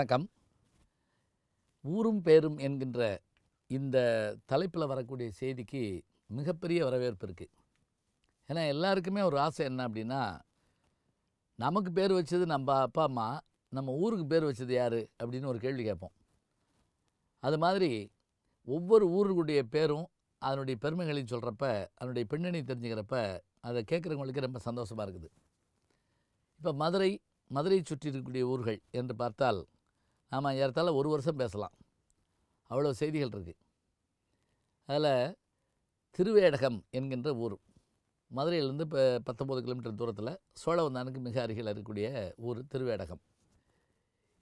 வணக்கம் ஊரும் பேரும் என்கின்ற இந்த தலைப்பில் வரக்கூடிய செய்திக்கு மிகப்பெரிய வரவேற்பு இருக்குது ஏன்னா எல்லாருக்குமே ஒரு ஆசை என்ன அப்படின்னா நமக்கு பேர் வச்சது நம்ம அப்பா அம்மா நம்ம ஊருக்கு பேர் வச்சது யார் அப்படின்னு ஒரு கேள்வி கேட்போம் அது மாதிரி ஒவ்வொரு ஊருக்குடைய பேரும் அதனுடைய பெருமைகளையும் சொல்கிறப்ப அதனுடைய பின்னணி தெரிஞ்சுக்கிறப்ப அதை கேட்குறவங்களுக்கு ரொம்ப சந்தோஷமாக இருக்குது இப்போ மதுரை மதுரை சுற்றி இருக்கக்கூடிய ஊர்கள் என்று பார்த்தால் நாம் ஏறத்தாழ ஒரு வருஷம் பேசலாம் அவ்வளோ செய்திகள் இருக்குது அதில் திருவேடகம் என்கின்ற ஊர் மதுரையிலேருந்து இப்போ பத்தொம்பது கிலோமீட்டர் தூரத்தில் சோழவந்தானுக்கு மிக அருகில் இருக்கக்கூடிய ஊர் திருவேடகம்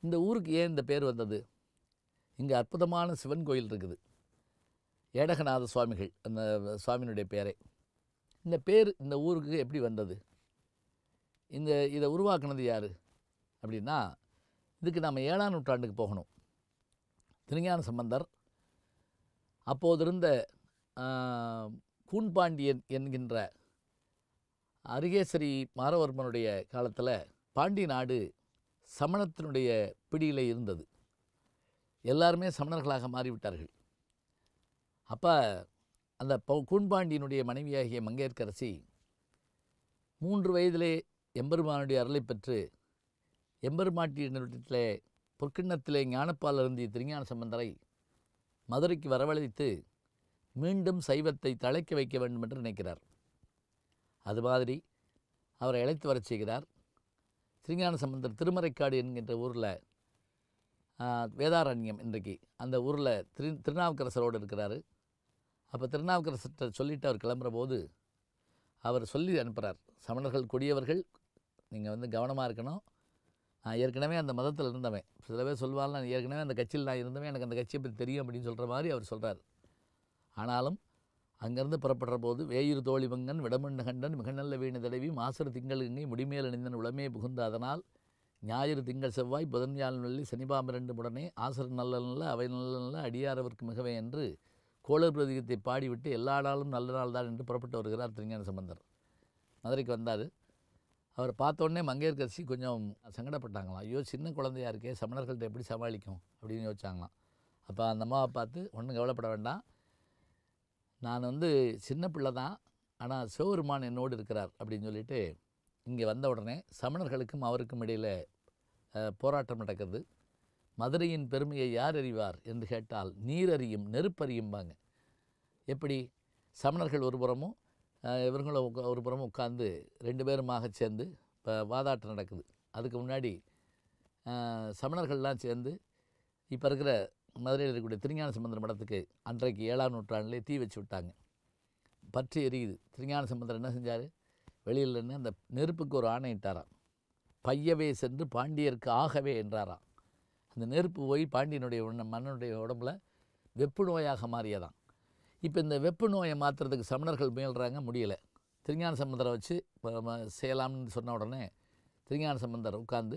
இந்த ஊருக்கு ஏன் இந்த பேர் வந்தது இங்கே அற்புதமான சிவன் கோயில் இருக்குது ஏடகநாத சுவாமிகள் அந்த சுவாமியினுடைய பேரை இந்த பேர் இந்த ஊருக்கு எப்படி வந்தது இந்த இதை உருவாக்குனது யார் அப்படின்னா இதுக்கு நாம் ஏழாம் நூற்றாண்டுக்கு போகணும் திருஞான சம்பந்தர் அப்போதிருந்த கூன்பாண்டியன் என்கின்ற அருகேசரி மாரவர்மனுடைய காலத்தில் பாண்டி நாடு சமணத்தினுடைய பிடியில் இருந்தது எல்லாருமே சமணர்களாக மாறிவிட்டார்கள் அப்போ அந்த கூண்பாண்டியினுடைய மனைவியாகிய மங்கையர்க்கரசி மூன்று வயதிலே எம்பெருமானுடைய அருளை பெற்று எம்பெருமாட்டி நிறுவனத்தில் பொற்கிண்ணத்திலே ஞானப்பால் அருந்திய திருஞான சம்பந்தரை மதுரைக்கு வரவழைத்து மீண்டும் சைவத்தை தழைக்க வைக்க வேண்டும் என்று நினைக்கிறார் அது மாதிரி அவரை அழைத்து வரச் செய்கிறார் திருஞான சம்பந்தர் திருமறைக்காடு என்கின்ற ஊரில் வேதாரண்யம் இன்றைக்கு அந்த ஊரில் திரு திருநாவுக்கரசரோடு இருக்கிறார் அப்போ திருநாவுக்கரசர்கிட்ட சொல்லிவிட்டு அவர் கிளம்புற போது அவர் சொல்லி அனுப்புகிறார் சமணர்கள் கொடியவர்கள் நீங்கள் வந்து கவனமாக இருக்கணும் நான் ஏற்கனவே அந்த மதத்தில் இருந்தவன் சில பேர் சொல்வாள் நான் ஏற்கனவே அந்த கட்சியில் நான் இருந்தவன் எனக்கு அந்த கட்சியை பற்றி தெரியும் அப்படின்னு சொல்கிற மாதிரி அவர் சொல்கிறார் ஆனாலும் அங்கேருந்து புறப்படுற போது வேயிறு தோழிவங்கன் விடமண்ட கண்டன் மிகநல்ல வீணு தடவி மாசறு திங்கள் இங்கே முடிமேல் அணிந்தன் உளமே புகுந்த அதனால் ஞாயிறு திங்கள் செவ்வாய் புதன்யால் வெள்ளி சனிபாம்பரண்டு உடனே ஆசர் நல்ல நல்ல அவை நல்ல நல்ல அடியாரவர்க்கு மிகவே என்று கோளர் பிரதிகத்தை பாடிவிட்டு எல்லா நாளும் நல்ல நாள் தான் என்று புறப்பட்டு வருகிறார் திருஞான சம்பந்தர் மதுரைக்கு வந்தார் அவர் பார்த்தோன்னே மங்கையர்கரசி கொஞ்சம் சங்கடப்பட்டாங்களாம் ஐயோ சின்ன குழந்தையாக இருக்கே சமணர்கள்ட்ட எப்படி சமாளிக்கும் அப்படின்னு யோசிச்சாங்களாம் அப்போ அந்த அம்மாவை பார்த்து ஒன்றும் கவலைப்பட வேண்டாம் நான் வந்து சின்ன பிள்ளை தான் ஆனால் சிவபெருமான் என்னோடு இருக்கிறார் அப்படின்னு சொல்லிட்டு இங்கே வந்த உடனே சமணர்களுக்கும் அவருக்கும் இடையில் போராட்டம் நடக்கிறது மதுரையின் பெருமையை யார் அறிவார் என்று கேட்டால் நீர் அறியும் நெருப்பறியும்பாங்க எப்படி சமணர்கள் ஒருபுறமும் இவர்களும் ஒரு புறம் உட்காந்து ரெண்டு பேருமாக சேர்ந்து இப்போ வாதாட்டம் நடக்குது அதுக்கு முன்னாடி சமணர்கள்லாம் சேர்ந்து இப்போ இருக்கிற மதுரையில் இருக்கக்கூடிய திருஞான சம்பந்தர் மடத்துக்கு அன்றைக்கு ஏழாம் நூற்றாண்டுலே தீ வச்சு விட்டாங்க பற்றி எரியுது திருஞான சம்பந்தர் என்ன செஞ்சார் வெளியில் நின்று அந்த நெருப்புக்கு ஒரு ஆணையிட்டாராம் பையவே சென்று பாண்டியருக்கு ஆகவே என்றாராம் அந்த நெருப்பு போய் பாண்டியனுடைய மன்னனுடைய உடம்புல வெப்பு நோயாக மாறியதாம் இப்போ இந்த வெப்ப நோயை மாற்றுறதுக்கு சமணர்கள் முயல்கிறாங்க முடியலை திருஞான சம்பந்தரை வச்சு செய்யலாம்னு சொன்ன உடனே திருஞான சம்பந்தர் உட்காந்து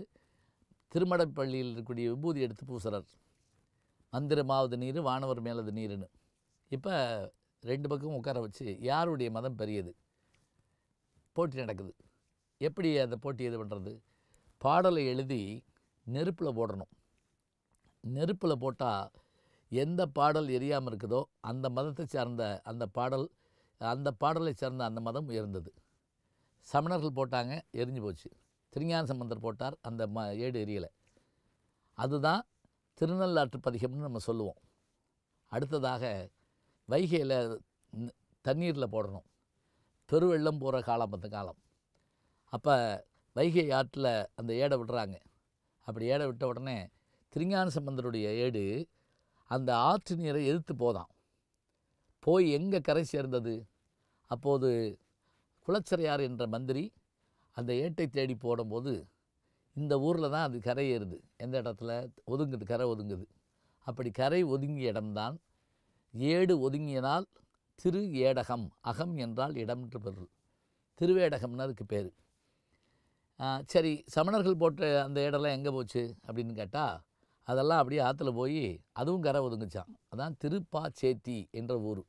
திருமடப்பள்ளியில் இருக்கக்கூடிய விபூதி எடுத்து பூசுகிறார் மந்திரமாவது நீர் வானவர் மேலது நீருன்னு இப்போ ரெண்டு பக்கமும் உட்கார வச்சு யாருடைய மதம் பெரியது போட்டி நடக்குது எப்படி அந்த போட்டி இது பண்ணுறது பாடலை எழுதி நெருப்பில் போடணும் நெருப்பில் போட்டால் எந்த பாடல் எரியாமல் இருக்குதோ அந்த மதத்தை சார்ந்த அந்த பாடல் அந்த பாடலை சார்ந்த அந்த மதம் உயர்ந்தது சமணர்கள் போட்டாங்க எரிஞ்சு போச்சு திருஞான சம்பந்தர் போட்டார் அந்த ம ஏடு எரியலை அதுதான் திருநள்ளாற்று பதிகம்னு நம்ம சொல்லுவோம் அடுத்ததாக வைகையில் தண்ணீரில் போடணும் பெருவெள்ளம் போகிற காலம் அந்த காலம் அப்போ வைகை ஆற்றில் அந்த ஏடை விடுறாங்க அப்படி ஏடை விட்ட உடனே திருஞான சம்பந்தருடைய ஏடு அந்த ஆற்று நீரை எதிர்த்து போதான் போய் எங்கே கரை சேர்ந்தது அப்போது குளச்சரையார் என்ற மந்திரி அந்த ஏட்டை தேடி போடும்போது இந்த ஊரில் தான் அது கரை ஏறுது எந்த இடத்துல ஒதுங்குது கரை ஒதுங்குது அப்படி கரை ஒதுங்கிய இடம்தான் ஏடு ஒதுங்கியனால் திரு ஏடகம் அகம் என்றால் இடம் என்று பொருள் திருவேடகம்னு அதுக்கு பேர் சரி சமணர்கள் போட்ட அந்த இடம்லாம் எங்கே போச்சு அப்படின்னு கேட்டால் அதெல்லாம் அப்படியே ஆற்றுல போய் அதுவும் கரை ஒதுங்குச்சான் அதான் திருப்பாச்சேத்தி என்ற ஊர்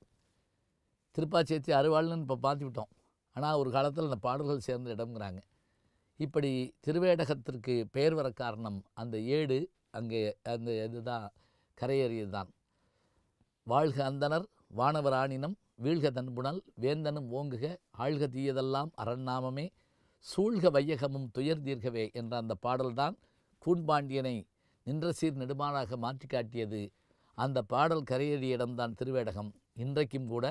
திருப்பாச்சேத்தி அறுவாள்னு இப்போ பார்த்து விட்டோம் ஆனால் ஒரு காலத்தில் அந்த பாடல்கள் சேர்ந்த இடம்ங்கிறாங்க இப்படி திருவேடகத்திற்கு பெயர் வர காரணம் அந்த ஏடு அங்கே அந்த இதுதான் கரையேறியது தான் வாழ்க அந்தனர் வானவராணினம் வீழ்க தன்புணல் வேந்தனும் ஓங்குக ஆழ்க தீயதெல்லாம் அரண்நாமமே சூழ்க வையகமும் துயர் தீர்க்கவே என்ற அந்த பாடல்தான் கூண்பாண்டியனை நின்ற சீர் நெடுமானாக மாற்றி காட்டியது அந்த பாடல் கரையேறிய இடம்தான் திருவேடகம் இன்றைக்கும் கூட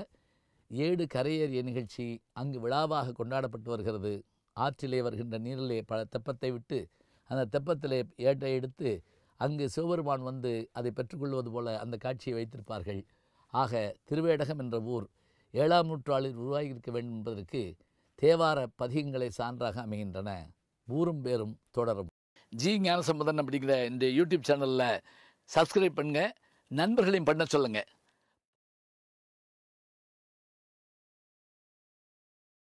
ஏடு கரையேறிய நிகழ்ச்சி அங்கு விழாவாக கொண்டாடப்பட்டு வருகிறது ஆற்றிலே வருகின்ற நீரிலே பல தெப்பத்தை விட்டு அந்த தெப்பத்திலே ஏட்டை எடுத்து அங்கு சிவபெருமான் வந்து அதை பெற்றுக்கொள்வது போல அந்த காட்சியை வைத்திருப்பார்கள் ஆக திருவேடகம் என்ற ஊர் ஏழாம் நூற்றாண்டில் உருவாகியிருக்க வேண்டும் என்பதற்கு தேவார பதிகங்களை சான்றாக அமைகின்றன ஊரும் பேரும் தொடரும் ஜி ஞானசம்பதன் அப்படிங்கிற இந்த யூடியூப் சேனலில் சப்ஸ்கிரைப் பண்ணுங்கள் நண்பர்களையும் பண்ண சொல்லுங்கள்